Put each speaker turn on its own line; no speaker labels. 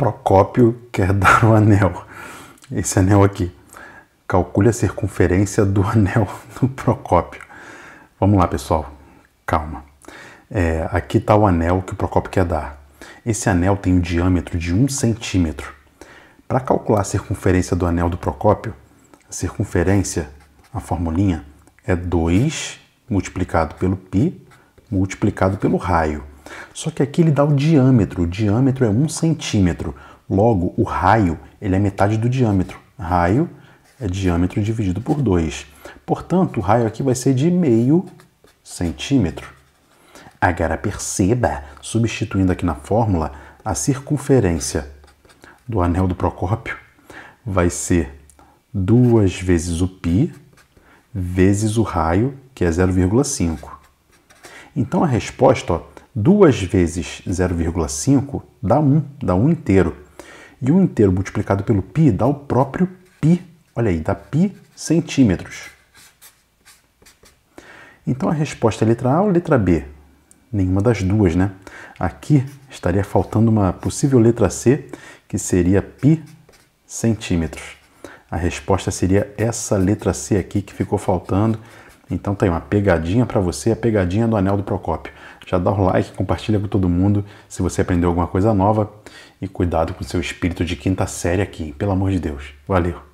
Procópio quer dar o anel. Esse anel aqui. Calcule a circunferência do anel do Procópio. Vamos lá, pessoal. Calma. É, aqui está o anel que o Procópio quer dar. Esse anel tem um diâmetro de 1 um centímetro. Para calcular a circunferência do anel do Procópio, a circunferência, a formulinha, é 2 multiplicado pelo π multiplicado pelo raio. Só que aqui ele dá o diâmetro, o diâmetro é um centímetro. Logo, o raio ele é metade do diâmetro. Raio é diâmetro dividido por 2. Portanto, o raio aqui vai ser de meio centímetro. Agora perceba, substituindo aqui na fórmula, a circunferência do anel do Procópio vai ser 2 vezes o π vezes o raio, que é 0,5. Então a resposta ó, 2 vezes 0,5 dá 1, dá 1 inteiro. E 1 inteiro multiplicado pelo π dá o próprio π. Olha aí, dá π centímetros. Então a resposta é letra A ou letra B? Nenhuma das duas, né? Aqui estaria faltando uma possível letra C, que seria π centímetros. A resposta seria essa letra C aqui que ficou faltando, então tem tá uma pegadinha para você, a pegadinha do Anel do Procópio. Já dá o like, compartilha com todo mundo se você aprendeu alguma coisa nova e cuidado com seu espírito de quinta série aqui, pelo amor de Deus. Valeu.